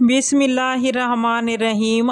बिसमीम्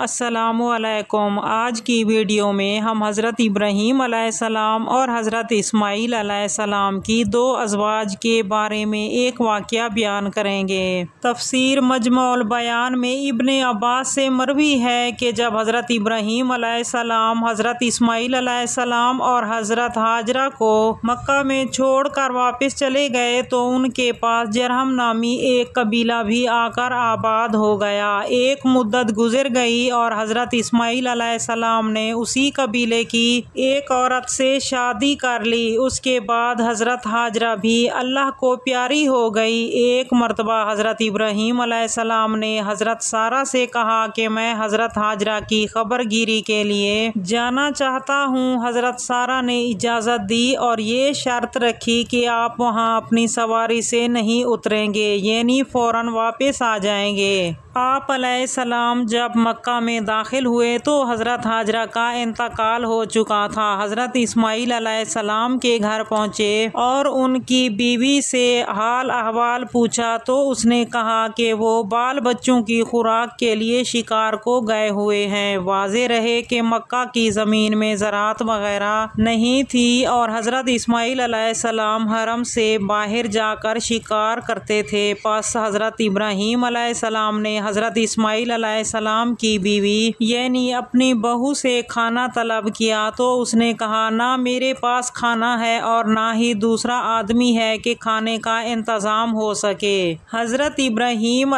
अल्लाम आज की वीडियो में हम हज़रत इब्राहीम सलाम और हज़रत इस्माईल सलाम की दो अजवाज के बारे में एक वाक़ बयान करेंगे तफसीर मजमोल बयान में इबन अब्बास से मरवी है कि जब हज़रत इब्राहीम सलाम हज़रत इस्माईल सलाम और हज़रत हाजरा को मक्का में छोड़ कर वापस चले गए तो उनके पास जरहम नामी एक कबीला भी आकर आबाद हो गया एक मुद्दत गुजर गई और हज़रत इस्माईल सलाम ने उसी कबीले की एक औरत से शादी कर ली उसके बाद हज़रत हाजरा भी अल्लाह को प्यारी हो गई एक मरतबा हज़रत इब्राहिम सलाम ने हज़रत सारा से कहा कि मैं हज़रत हाजरा की खबर गिरी के लिए जाना चाहता हूँ हज़रत सारा ने इजाज़त दी और ये शर्त रखी कि आप वहाँ अपनी सवारी से नहीं उतरेंगे यानी फ़ौरन वापस आ जाएंगे आप सलाम जब मक्का में दाखिल हुए तो हज़रत हाजरा का इंतकाल हो चुका था हज़रत इस्माईल सलाम के घर पहुँचे और उनकी बीवी से हाल अहवाल पूछा तो उसने कहा कि वो बाल बच्चों की खुराक के लिए शिकार को गए हुए हैं वाज रहे कि मक्का की ज़मीन में ज़रात वगैरह नहीं थी और हज़रत इसमाइल सलाम हरम से बाहर जाकर शिकार करते थे पास हज़रत इब्राहिम सलाम ने हज़रत इसमाईल सलाम की बीवी यानी अपनी बहू से खाना तलब किया तो उसने कहा ना मेरे पास खाना है और ना ही दूसरा आदमी है कि खाने का इंतज़ाम हो सके हज़रत इब्राहिम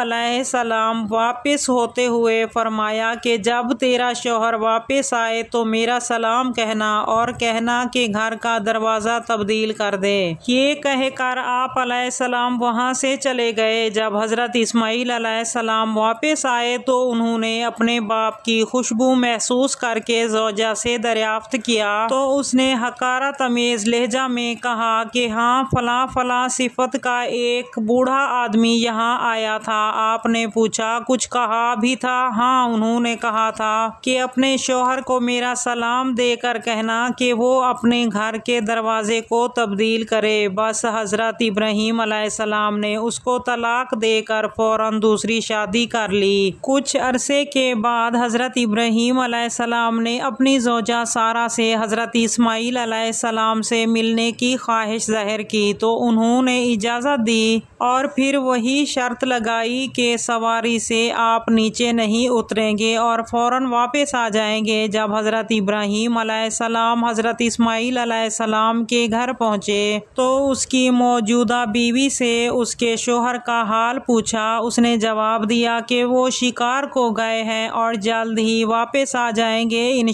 सलाम वापस होते हुए फरमाया कि जब तेरा शोहर वापस आए तो मेरा सलाम कहना और कहना कि घर का दरवाज़ा तब्दील कर दे ये कहकर आप सलाम वहाँ से चले गए जब हज़रत इसमाईल सलाम वापस आए तो उन्होंने अपने बाप की खुशबू महसूस करके जोजा से दरियाफ्त किया तो उसने हकारा तमीज़ लहजा में कहा कि हाँ फला फला सिफत का एक बूढ़ा आदमी यहाँ आया था आपने पूछा कुछ कहा भी था हाँ उन्होंने कहा था कि अपने शोहर को मेरा सलाम देकर कहना कि वो अपने घर के दरवाजे को तब्दील करे बस हज़रत इब्राहिम सलाम ने उसको तलाक देकर फौरन दूसरी शादी कर ली कुछ अरसे के बाद हज़रत इब्राहिम आसमाम ने अपनी जोजा सारा से हज़रत इस्माईल आसमाम से मिलने की ख्वाहिश ज़ाहिर की तो उन्होंने इजाज़त दी और फिर वही शर्त लगाई कि सवारी से आप नीचे नहीं उतरेंगे और फौरन वापस आ जाएंगे जब हज़रत इब्राहिम आसमाम हज़रत इस्माईल आसमाम के घर पहुँचे तो उसकी मौजूदा बीवी से उसके शोहर का हाल पूछा उसने जवाब दिया कि वो शिकार को गए हैं और जल्द ही वापस आ जाएंगे इन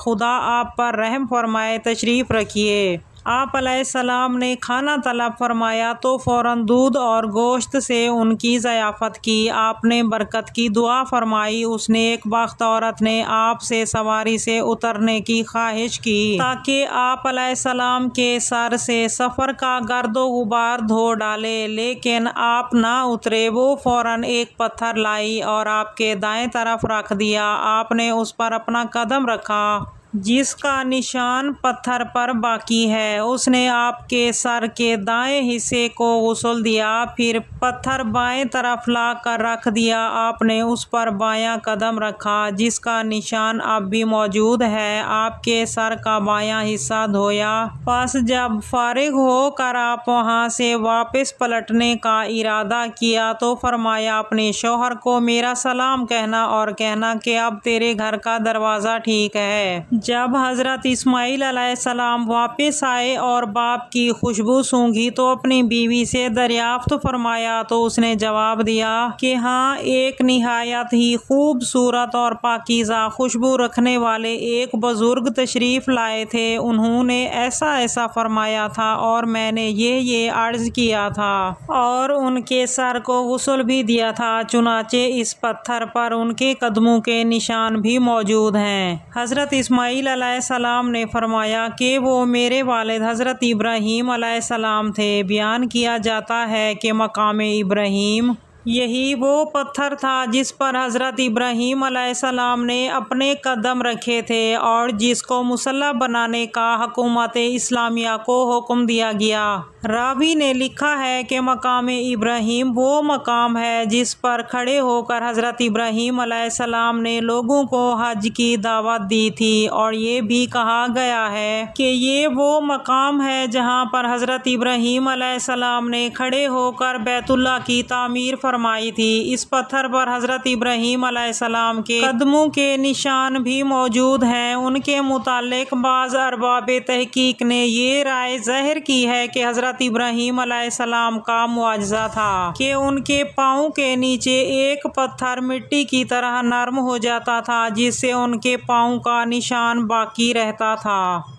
खुदा आप पर रहम फरमाए तशरीफ़ रखिए आप सलाम ने खाना तलब फरमाया तो फ़ौर दूध और गोश्त से उनकी ज़याफ़त की आपने बरकत की दुआ फरमाई उसने एक वक्त औरत ने आपसे सवारी से उतरने की ख्वाहिश की ताकि आप सलाम के सर से सफ़र का गर्दो गुबार धो डाले लेकिन आप ना उतरे वो फ़ौर एक पत्थर लाई और आपके दाएं तरफ रख दिया आपने उस पर अपना कदम रखा जिसका निशान पत्थर पर बाकी है उसने आपके सर के दाएं हिस्से को गसल दिया फिर पत्थर बाएं तरफ ला कर रख दिया आपने उस पर बायां कदम रखा जिसका निशान अब भी मौजूद है आपके सर का बायां हिस्सा धोया बस जब फारिग होकर आप वहां से वापस पलटने का इरादा किया तो फरमाया अपने शोहर को मेरा सलाम कहना और कहना कि अब तेरे घर का दरवाज़ा ठीक है जब हज़रत इस्माइल सलाम वापस आए और बाप की खुशबू सूंघी तो अपनी बीवी से दरियाफ्त फरमाया तो उसने जवाब दिया कि हाँ एक नहायत ही खूबसूरत और पाकिज़ा खुशबू रखने वाले एक बुज़ुर्ग तशरीफ़ लाए थे उन्होंने ऐसा ऐसा फरमाया था और मैंने ये ये अर्ज़ किया था और उनके सर को गसल भी दिया था चुनाचे इस पत्थर पर उनके कदमों के निशान भी मौजूद हैं हज़रत इस्माईल इसमाईल सलाम ने फरमाया कि वो मेरे वालद हज़रत इब्राहीम सलाम थे बयान किया जाता है कि मकाम इब्राहीम यही वो पत्थर था जिस पर हज़रत इब्राहीम सलाम ने अपने कदम रखे थे और जिसको मुसल्ला बनाने का हकूमत इस्लामिया को हुक्म दिया गया रावी ने लिखा है कि मकाम इब्राहिम वो मकाम है जिस पर खड़े होकर हज़रत इब्राहिम सलाम ने लोगों को हज की दावत दी थी और ये भी कहा गया है कि ये वो मकाम है जहाँ पर हज़रत इब्राहिम सलाम ने खड़े होकर बैतुल्ला की तामीर फरमा फरमाई थी इस पत्थर पर हज़रत इब्राहिम सलाम के कदमों के निशान भी मौजूद हैं उनके मुतालिक बाज़ अरबाब तहकीक ने ये राय जहर की है कि हज़रत इब्राहिम सलाम का मुआवजा था कि उनके पाँव के नीचे एक पत्थर मिट्टी की तरह नर्म हो जाता था जिससे उनके पाँव का निशान बाकी रहता था